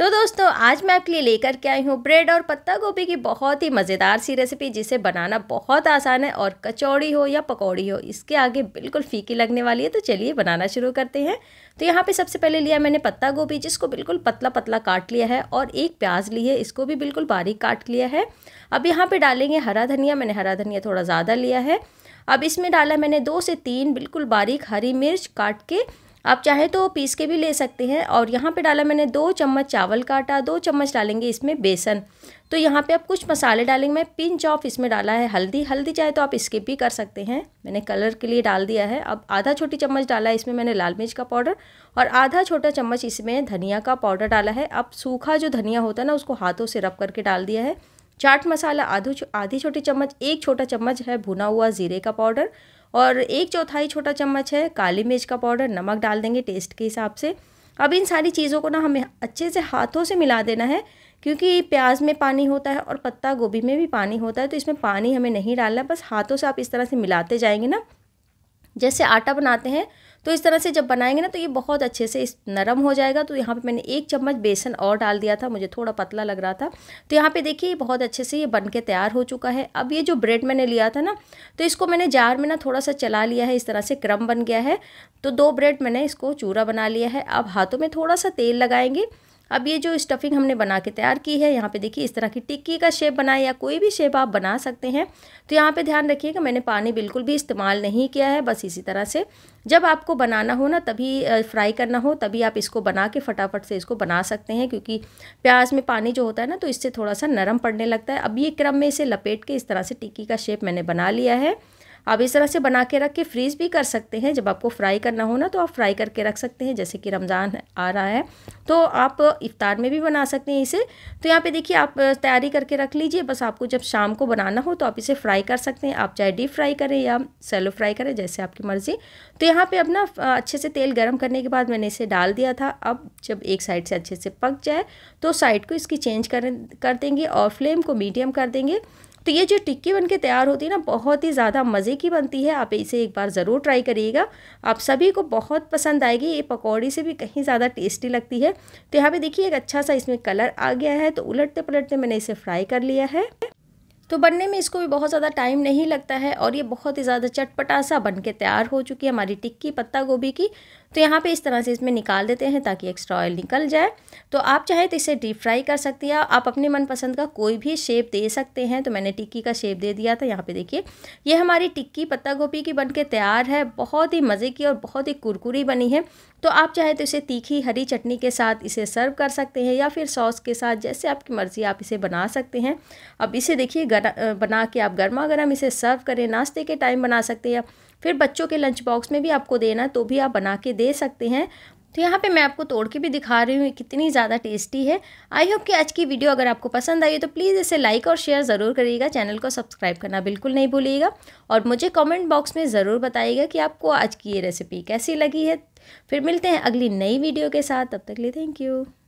तो दोस्तों आज मैं आपके लिए लेकर के आई हूँ ब्रेड और पत्ता गोभी की बहुत ही मज़ेदार सी रेसिपी जिसे बनाना बहुत आसान है और कचौड़ी हो या पकौड़ी हो इसके आगे बिल्कुल फीकी लगने वाली है तो चलिए बनाना शुरू करते हैं तो यहाँ पे सबसे पहले लिया मैंने पत्ता गोभी जिसको बिल्कुल पतला पतला काट लिया है और एक प्याज ली है इसको भी बिल्कुल बारीक काट लिया है अब यहाँ पर डालेंगे हरा धनिया मैंने हरा धनिया थोड़ा ज़्यादा लिया है अब इसमें डाला मैंने दो से तीन बिल्कुल बारीक हरी मिर्च काट के आप चाहे तो पीस के भी ले सकते हैं और यहाँ पे डाला मैंने दो चम्मच चावल का आटा दो चम्मच डालेंगे इसमें बेसन तो यहाँ पे आप कुछ मसाले डालेंगे मैं पिंच ऑफ इसमें डाला है हल्दी हल्दी चाहे तो आप स्किप भी कर सकते हैं मैंने कलर के लिए डाल दिया है अब आधा छोटी चम्मच डाला है इसमें मैंने लाल मिर्च का पाउडर और आधा छोटा चम्मच इसमें धनिया का पाउडर डाला है अब सूखा जो धनिया होता है ना उसको हाथों से रब करके डाल दिया है चाट मसाला आधी आधी छोटी चम्मच एक छोटा चम्मच है भुना हुआ ज़ीरे का पाउडर और एक चौथाई छोटा चम्मच है काली मिर्च का पाउडर नमक डाल देंगे टेस्ट के हिसाब से अब इन सारी चीज़ों को ना हमें अच्छे से हाथों से मिला देना है क्योंकि प्याज में पानी होता है और पत्ता गोभी में भी पानी होता है तो इसमें पानी हमें नहीं डालना बस हाथों से आप इस तरह से मिलाते जाएंगे ना जैसे आटा बनाते हैं तो इस तरह से जब बनाएंगे ना तो ये बहुत अच्छे से इस नरम हो जाएगा तो यहाँ पर मैंने एक चम्मच बेसन और डाल दिया था मुझे थोड़ा पतला लग रहा था तो यहाँ पर देखिए बहुत अच्छे से ये बन के तैयार हो चुका है अब ये जो ब्रेड मैंने लिया था ना तो इसको मैंने जार में ना थोड़ा सा चला लिया है इस तरह से क्रम बन गया है तो दो ब्रेड मैंने इसको चूरा बना लिया है अब हाथों में थोड़ा सा तेल लगाएंगे अब ये जो स्टफिंग हमने बना के तैयार की है यहाँ पे देखिए इस तरह की टिक्की का शेप बनाए या कोई भी शेप आप बना सकते हैं तो यहाँ पे ध्यान रखिएगा मैंने पानी बिल्कुल भी इस्तेमाल नहीं किया है बस इसी तरह से जब आपको बनाना हो ना तभी फ्राई करना हो तभी आप इसको बना के फटाफट से इसको बना सकते हैं क्योंकि प्याज में पानी जो होता है ना तो इससे थोड़ा सा नरम पड़ने लगता है अब ये क्रम में इसे लपेट के इस तरह से टिक्की का शेप मैंने बना लिया है आप इस तरह से बना के रख के फ्रीज़ भी कर सकते हैं जब आपको फ्राई करना हो ना तो आप फ्राई करके रख सकते हैं जैसे कि रमज़ान आ रहा है तो आप इफ़ार में भी बना सकते हैं इसे तो यहाँ पे देखिए आप तैयारी करके रख लीजिए बस आपको जब शाम को बनाना हो तो आप इसे फ्राई कर सकते हैं आप चाहे डीप फ्राई करें या सेलो फ्राई करें जैसे आपकी मर्ज़ी तो यहाँ पर अपना अच्छे से तेल गर्म करने के बाद मैंने इसे डाल दिया था अब जब एक साइड से अच्छे से पक जाए तो साइड को इसकी चेंज कर कर देंगे और फ्लेम को मीडियम कर देंगे तो ये जो टिक्की बन के तैयार होती है ना बहुत ही ज़्यादा मज़े की बनती है आप इसे एक बार ज़रूर ट्राई करिएगा आप सभी को बहुत पसंद आएगी ये पकौड़ी से भी कहीं ज़्यादा टेस्टी लगती है तो यहाँ पे देखिए एक अच्छा सा इसमें कलर आ गया है तो उलटते पलटते मैंने इसे फ्राई कर लिया है तो बनने में इसको भी बहुत ज़्यादा टाइम नहीं लगता है और ये बहुत ही ज़्यादा चटपटा सा बन के तैयार हो चुकी है हमारी टिक्की पत्ता गोभी की तो यहाँ पे इस तरह से इसमें निकाल देते हैं ताकि एक्स्ट्रा ऑयल निकल जाए तो आप चाहे तो इसे डीप फ्राई कर सकती हैं आप अपने मनपसंद का कोई भी शेप दे सकते हैं तो मैंने टिक्की का शेप दे दिया था यहाँ पे देखिए ये हमारी टिक्की पत्ता गोभी की बनके तैयार है बहुत ही मज़े की और बहुत ही कुरकुरी बनी है तो आप चाहे तो इसे तीखी हरी चटनी के साथ इसे सर्व कर सकते हैं या फिर सॉस के साथ जैसे आपकी मर्ज़ी आप इसे बना सकते हैं अब इसे देखिए गरा बना के आप गर्मा गर्म इसे सर्व करें नाश्ते के टाइम बना सकते हैं फिर बच्चों के लंच बॉक्स में भी आपको देना तो भी आप बना के दे सकते हैं तो यहाँ पे मैं आपको तोड़ के भी दिखा रही हूँ कितनी ज़्यादा टेस्टी है आई होप कि आज की वीडियो अगर आपको पसंद आई तो प्लीज़ इसे लाइक और शेयर ज़रूर करिएगा चैनल को सब्सक्राइब करना बिल्कुल नहीं भूलिएगा और मुझे कमेंट बॉक्स में ज़रूर बताइएगा कि आपको आज की ये रेसिपी कैसी लगी है फिर मिलते हैं अगली नई वीडियो के साथ तब तक लिए थैंक यू